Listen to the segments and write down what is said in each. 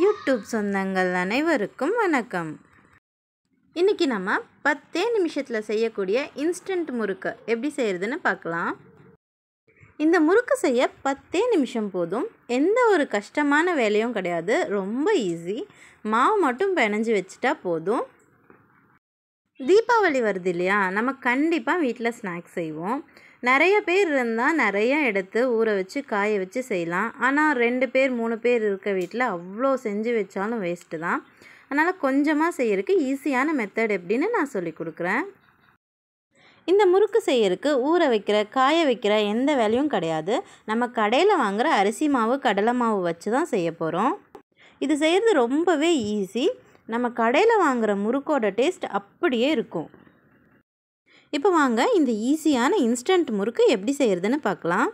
YouTube சொந்தங்கள் அனைவருக்கும் வணக்கம் இன்றைக்கி நம்ம பத்தே நிமிஷத்தில் செய்யக்கூடிய இன்ஸ்டன்ட் முறுக்கு எப்படி செய்கிறதுன்னு பார்க்கலாம் இந்த முறுக்கு செய்ய பத்தே நிமிஷம் போதும் எந்த ஒரு கஷ்டமான வேலையும் கிடையாது ரொம்ப ஈஸி மாவு மட்டும் பிணைஞ்சு வச்சுட்டா போதும் தீபாவளி வருது இல்லையா நம்ம கண்டிப்பாக வீட்டில் ஸ்நாக்ஸ் செய்வோம் நிறைய பேர் இருந்தால் நிறைய எடுத்து ஊற வச்சு காய வச்சு செய்யலாம் ஆனால் ரெண்டு பேர் மூணு பேர் இருக்க வீட்டில் அவ்வளோ செஞ்சு வச்சாலும் வேஸ்ட்டு தான் அதனால் கொஞ்சமாக செய்யறதுக்கு ஈஸியான மெத்தட் எப்படின்னு நான் சொல்லி கொடுக்குறேன் இந்த முறுக்கு செய்யறதுக்கு ஊற வைக்கிற காய வைக்கிற எந்த வேலையும் கிடையாது நம்ம கடையில் வாங்குகிற அரிசி மாவு கடலை மாவு வச்சு தான் செய்ய போகிறோம் இது செய்கிறது ரொம்பவே ஈஸி நம்ம கடையில் வாங்குகிற முறுக்கோட டேஸ்ட் அப்படியே இருக்கும் இப்போ வாங்க இந்த ஈஸியான இன்ஸ்டன்ட் முறுக்கு எப்படி செய்கிறதுன்னு பார்க்கலாம்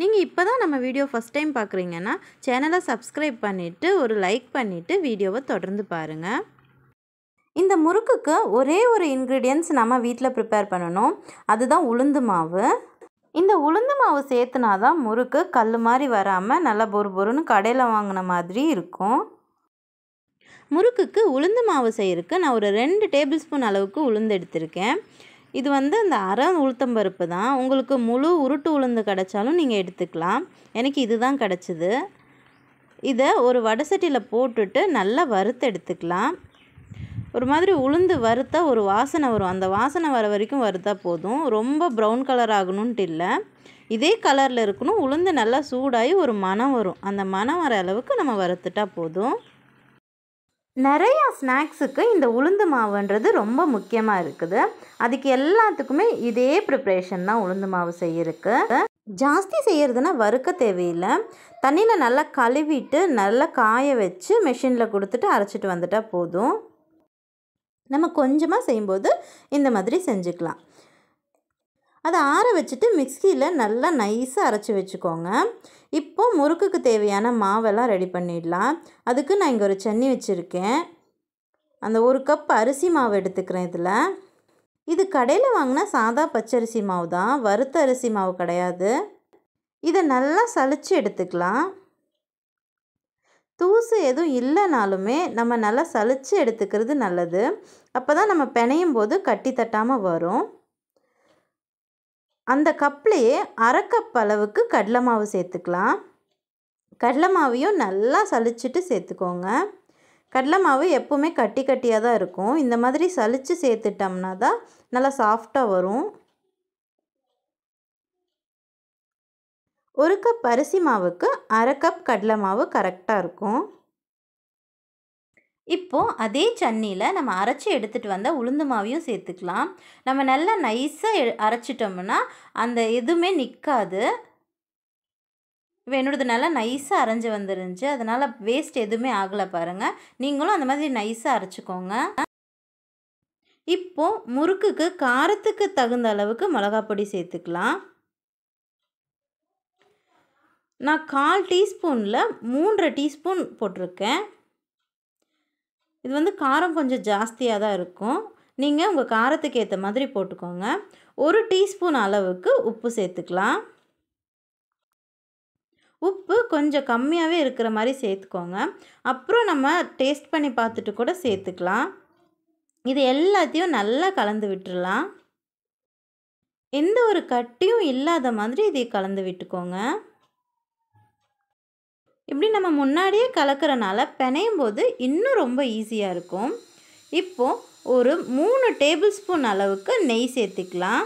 நீங்கள் இப்போ தான் நம்ம வீடியோ ஃபஸ்ட் டைம் பார்க்குறீங்கன்னா சேனலை சப்ஸ்கிரைப் பண்ணிவிட்டு ஒரு லைக் பண்ணிவிட்டு வீடியோவை தொடர்ந்து பாருங்கள் இந்த முறுக்குக்கு ஒரே ஒரு இன்க்ரீடியன்ஸ் நம்ம வீட்டில் ப்ரிப்பேர் பண்ணணும் அதுதான் உளுந்து மாவு இந்த உளுந்து மாவு சேர்த்துனா தான் முறுக்கு கல் மாதிரி வராமல் நல்லா பொறு பொறுன்னு கடையில் வாங்கின மாதிரி இருக்கும் முறுக்குக்கு உளுந்து மாவு செய்கிறதுக்கு நான் ஒரு ரெண்டு டேபிள் ஸ்பூன் அளவுக்கு உளுந்து எடுத்திருக்கேன் இது வந்து அந்த அரை பருப்பு தான் உங்களுக்கு முழு உருட்டு உளுந்து கிடச்சாலும் நீங்கள் எடுத்துக்கலாம் எனக்கு இது தான் கிடச்சிது இதை ஒரு வடசட்டியில் போட்டுட்டு நல்லா வறுத்து எடுத்துக்கலாம் ஒரு மாதிரி உளுந்து வறுத்தா ஒரு வாசனை வரும் அந்த வாசனை வர வரைக்கும் வறுத்தா போதும் ரொம்ப ப்ரௌன் கலர் ஆகணும்ட்டு இல்லை இதே கலரில் இருக்கணும் உளுந்து நல்லா சூடாகி ஒரு மனம் வரும் அந்த மனம் வர அளவுக்கு நம்ம வறுத்துட்டா போதும் நிறையா ஸ்நாக்ஸுக்கு இந்த உளுந்து மாவுன்றது ரொம்ப முக்கியமாக இருக்குது அதுக்கு எல்லாத்துக்குமே இதே ப்ரிப்ரேஷன் தான் உளுந்து மாவு செய்யறதுக்கு ஜாஸ்தி செய்கிறதுனா வறுக்க தேவையில்லை தண்ணியில் நல்லா கழுவிட்டு நல்லா காய வச்சு மிஷினில் கொடுத்துட்டு அரைச்சிட்டு வந்துட்டால் போதும் நம்ம கொஞ்சமாக செய்யும்போது இந்த மாதிரி செஞ்சுக்கலாம் அதை ஆற வச்சுட்டு மிக்சியில் நல்லா நைஸாக அரைச்சி வச்சுக்கோங்க இப்போது முறுக்குக்கு தேவையான மாவெல்லாம் ரெடி பண்ணிடலாம் அதுக்கு நான் இங்கே ஒரு சன்னி வச்சுருக்கேன் அந்த ஒரு கப் அரிசி மாவு எடுத்துக்கிறேன் இதில் இது கடையில் வாங்கினா சாதா பச்சரிசி மாவு தான் வறுத்த அரிசி மாவு கிடையாது இதை நல்லா சளிச்சு எடுத்துக்கலாம் தூசு எதுவும் இல்லைனாலுமே நம்ம நல்லா சளிச்சு எடுத்துக்கிறது நல்லது அப்போ தான் நம்ம பிணையும் போது கட்டி தட்டாமல் வரும் அந்த கப்லேயே அரைக்கப் அளவுக்கு கடலை மாவு சேர்த்துக்கலாம் கடலை மாவையும் நல்லா சலிச்சுட்டு சேர்த்துக்கோங்க கடலை மாவு எப்போவுமே கட்டி கட்டியாக தான் இருக்கும் இந்த மாதிரி சலித்து சேர்த்துட்டோம்னா தான் நல்லா சாஃப்டாக வரும் ஒரு கப் அரிசி மாவுக்கு அரை கப் கடலை மாவு கரெக்டாக இருக்கும் இப்போது அதே சன்னியில் நம்ம அரைச்சி எடுத்துகிட்டு வந்த உளுந்து மாவையும் சேர்த்துக்கலாம் நம்ம நல்லா நைஸாக அரைச்சிட்டோம்னா அந்த எதுவுமே நிற்காது இப்போ என்னோடது நல்லா நைஸாக அரைஞ்சி வந்துருந்துச்சு அதனால் வேஸ்ட் எதுவுமே ஆகலை பாருங்கள் நீங்களும் அந்த மாதிரி நைஸாக அரைச்சிக்கோங்க இப்போது முறுக்குக்கு காரத்துக்கு தகுந்த அளவுக்கு பொடி சேர்த்துக்கலாம் நான் கால் டீஸ்பூனில் மூன்றரை டீஸ்பூன் போட்டிருக்கேன் இது வந்து காரம் கொஞ்சம் ஜாஸ்தியாக தான் இருக்கும் நீங்கள் உங்கள் காரத்துக்கு ஏற்ற மாதிரி போட்டுக்கோங்க ஒரு டீஸ்பூன் அளவுக்கு உப்பு சேர்த்துக்கலாம் உப்பு கொஞ்சம் கம்மியாகவே இருக்கிற மாதிரி சேர்த்துக்கோங்க அப்புறம் நம்ம டேஸ்ட் பண்ணி பார்த்துட்டு கூட சேர்த்துக்கலாம் இது எல்லாத்தையும் நல்லா கலந்து விட்டுடலாம் எந்த ஒரு கட்டியும் இல்லாத மாதிரி இதை கலந்து விட்டுக்கோங்க இப்படி நம்ம முன்னாடியே கலக்கிறனால பிணையும் போது இன்னும் ரொம்ப ஈஸியாக இருக்கும் இப்போது ஒரு மூணு டேபிள் ஸ்பூன் அளவுக்கு நெய் சேர்த்துக்கலாம்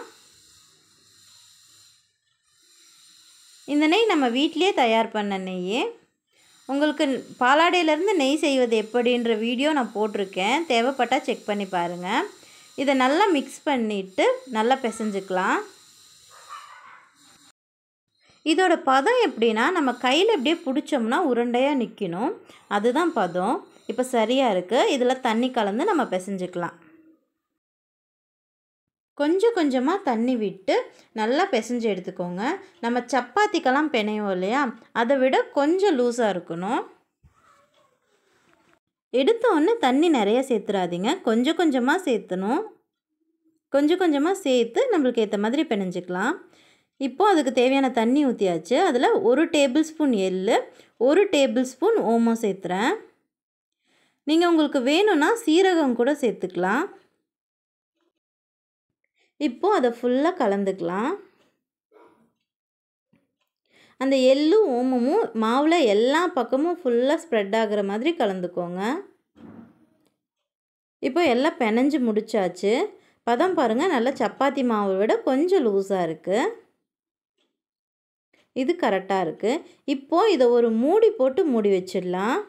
இந்த நெய் நம்ம வீட்டிலே தயார் பண்ண நெய் உங்களுக்கு பாலாடையிலேருந்து நெய் செய்வது எப்படின்ற வீடியோ நான் போட்டிருக்கேன் தேவைப்பட்டால் செக் பண்ணி பாருங்கள் இதை நல்லா மிக்ஸ் பண்ணிவிட்டு நல்லா பிசைஞ்சுக்கலாம் இதோட பதம் எப்படின்னா நம்ம கையில் எப்படியே பிடிச்சோம்னா உருண்டையாக நிற்கணும் அதுதான் பதம் இப்போ சரியாக இருக்குது இதில் தண்ணி கலந்து நம்ம பிசைஞ்சிக்கலாம் கொஞ்சம் கொஞ்சமாக தண்ணி விட்டு நல்லா பிசைஞ்சு எடுத்துக்கோங்க நம்ம சப்பாத்திக்கெல்லாம் பிணையோம் இல்லையா அதை விட கொஞ்சம் லூஸாக இருக்கணும் எடுத்தோடனே தண்ணி நிறைய சேர்த்துறாதீங்க கொஞ்சம் கொஞ்சமாக சேர்த்தணும் கொஞ்சம் கொஞ்சமாக சேர்த்து நம்மளுக்கு ஏற்ற மாதிரி பிணைஞ்சிக்கலாம் இப்போது அதுக்கு தேவையான தண்ணி ஊற்றியாச்சு அதில் ஒரு டேபிள் ஸ்பூன் எள் ஒரு டேபிள் ஸ்பூன் ஓமம் சேர்த்துறேன் நீங்கள் உங்களுக்கு வேணும்னா சீரகம் கூட சேர்த்துக்கலாம் இப்போது அதை ஃபுல்லாக கலந்துக்கலாம் அந்த எள்ளும் ஓமமும் மாவில் எல்லா பக்கமும் ஃபுல்லாக ஸ்ப்ரெட் ஆகிற மாதிரி கலந்துக்கோங்க இப்போ எல்லாம் பெனஞ்சு முடிச்சாச்சு பதம் பாருங்கள் நல்லா சப்பாத்தி மாவை விட கொஞ்சம் லூஸாக இருக்குது இது கரெக்டாக இருக்குது இப்போது இதை ஒரு மூடி போட்டு மூடி வச்சிடலாம்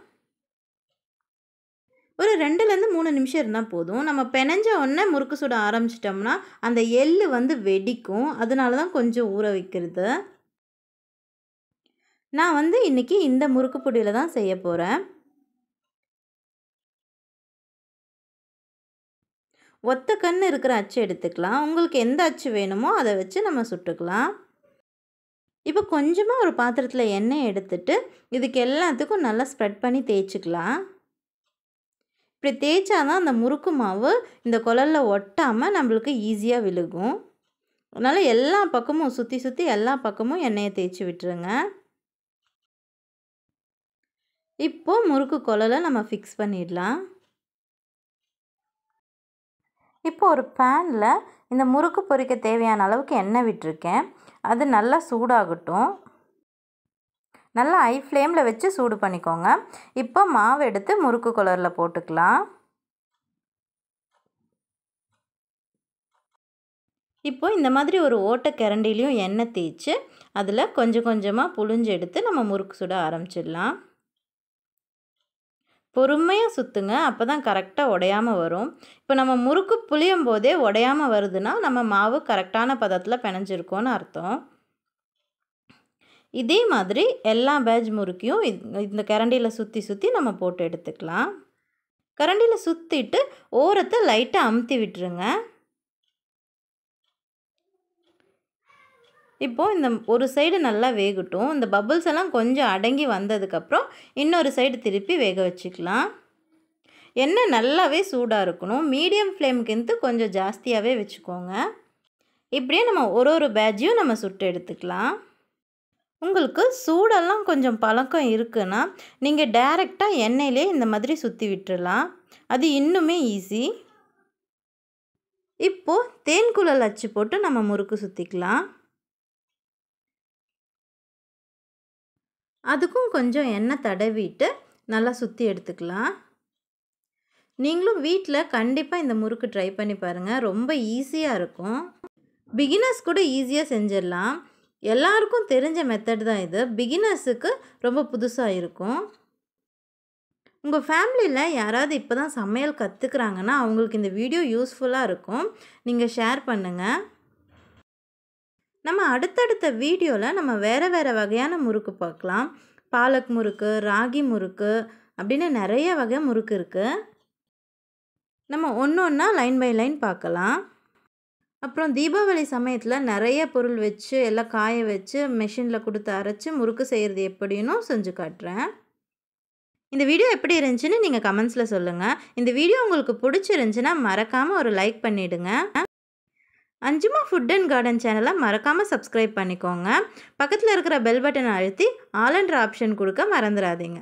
ஒரு ரெண்டுலேருந்து மூணு நிமிஷம் இருந்தால் போதும் நம்ம பெனஞ்ச உடனே முறுக்கு சுட ஆரம்பிச்சிட்டோம்னா அந்த எள் வந்து வெடிக்கும் அதனால தான் கொஞ்சம் ஊற வைக்கிறது நான் வந்து இன்றைக்கி இந்த முறுக்கு பொடியில் தான் செய்ய போகிறேன் ஒத்த கண் இருக்கிற அச்சு எடுத்துக்கலாம் உங்களுக்கு எந்த அச்சு வேணுமோ அதை வச்சு நம்ம சுட்டுக்கலாம் இப்போ கொஞ்சமாக ஒரு பாத்திரத்தில் எண்ணெய் எடுத்துட்டு இதுக்கு எல்லாத்துக்கும் நல்லா ஸ்ப்ரெட் பண்ணி தேய்ச்சிக்கலாம் இப்படி தேய்ச்சா தான் அந்த முறுக்கு மாவு இந்த குழலில் ஒட்டாமல் நம்மளுக்கு ஈஸியாக விழுகும் அதனால் எல்லா பக்கமும் சுற்றி சுற்றி எல்லா பக்கமும் எண்ணெயை தேய்ச்சி விட்டுருங்க இப்போது முறுக்கு குழலை நம்ம ஃபிக்ஸ் பண்ணிடலாம் இப்போ ஒரு பேனில் இந்த முறுக்கு பொறிக்க தேவையான அளவுக்கு எண்ணெய் விட்டுருக்கேன் அது நல்லா சூடாகட்டும் நல்லா ஐ ஃப்ளேமில் வச்சு சூடு பண்ணிக்கோங்க இப்போ மாவு எடுத்து முறுக்கு குளரில் போட்டுக்கலாம் இப்போது இந்த மாதிரி ஒரு ஓட்ட கரண்டிலையும் எண்ணெய் தேய்ச்சி அதில் கொஞ்சம் கொஞ்சமாக புழிஞ்சு எடுத்து நம்ம முறுக்கு சுட ஆரம்பிச்சிடலாம் பொறுமையாக சுற்றுங்க அப்போ தான் கரெக்டாக உடையாமல் வரும் இப்போ நம்ம முறுக்கு புளியும் போதே உடையாமல் வருதுன்னா நம்ம மாவு கரெக்டான பதத்தில் பிணைஞ்சிருக்கோன்னு அர்த்தம் இதே மாதிரி எல்லா பேஜ் முறுக்கியும் இந்த கரண்டியில் சுற்றி சுற்றி நம்ம போட்டு எடுத்துக்கலாம் கரண்டியில் சுற்றிட்டு ஓரத்தை லைட்டாக அமுத்தி விட்டுருங்க இப்போது இந்த ஒரு சைடு நல்லா வேகட்டும் இந்த பபுள்ஸ் எல்லாம் கொஞ்சம் அடங்கி வந்ததுக்கப்புறம் இன்னொரு சைடு திருப்பி வேக வச்சுக்கலாம் எண்ணெய் நல்லாவே சூடாக இருக்கணும் மீடியம் ஃப்ளேமுக்கு கொஞ்சம் ஜாஸ்தியாகவே வச்சுக்கோங்க இப்படியே நம்ம ஒரு ஒரு பேஜையும் நம்ம சுட்டு எடுத்துக்கலாம் உங்களுக்கு சூடெல்லாம் கொஞ்சம் பழக்கம் இருக்குன்னா நீங்கள் டைரெக்டாக எண்ணெயிலே இந்த மாதிரி சுற்றி விட்டுடலாம் அது இன்னுமே ஈஸி இப்போது தேன்குழல் அச்சு போட்டு நம்ம முறுக்கு சுற்றிக்கலாம் அதுக்கும் கொஞ்சம் எண்ணெய் தடவிட்டு நல்லா சுற்றி எடுத்துக்கலாம் நீங்களும் வீட்டில் கண்டிப்பாக இந்த முறுக்கு ட்ரை பண்ணி பாருங்கள் ரொம்ப ஈஸியாக இருக்கும் பிகினர்ஸ் கூட ஈஸியாக செஞ்சிடலாம் எல்லாருக்கும் தெரிஞ்ச மெத்தட் தான் இது பிகினர்ஸுக்கு ரொம்ப புதுசாக இருக்கும் உங்கள் ஃபேமிலியில் யாராவது இப்போ தான் சமையல் கற்றுக்குறாங்கன்னா அவங்களுக்கு இந்த வீடியோ யூஸ்ஃபுல்லாக இருக்கும் நீங்கள் ஷேர் பண்ணுங்கள் நம்ம அடுத்தடுத்த வீடியோவில் நம்ம வேறு வேறு வகையான முறுக்கு பார்க்கலாம் பாலக் முறுக்கு ராகி முறுக்கு அப்படின்னு நிறைய வகை முறுக்கு இருக்குது நம்ம ஒன்று ஒன்றா லைன் பை லைன் பார்க்கலாம் அப்புறம் தீபாவளி சமயத்தில் நிறைய பொருள் வச்சு எல்லாம் காய வச்சு மிஷினில் கொடுத்து அரைச்சி முறுக்கு செய்கிறது எப்படின்னு செஞ்சு காட்டுறேன் இந்த வீடியோ எப்படி இருந்துச்சுன்னு நீங்கள் கமெண்ட்ஸில் சொல்லுங்கள் இந்த வீடியோ உங்களுக்கு பிடிச்சிருந்துச்சின்னா மறக்காமல் ஒரு லைக் பண்ணிவிடுங்க அஞ்சுமா ஃபுட் அண்ட் கார்டன் சேனலை மறக்காமல் சப்ஸ்கிரைப் பண்ணிக்கோங்க பக்கத்தில் இருக்கிற பெல் பட்டனை அழுத்தி ஆலன்ற ஆப்ஷன் கொடுக்க மறந்துடாதீங்க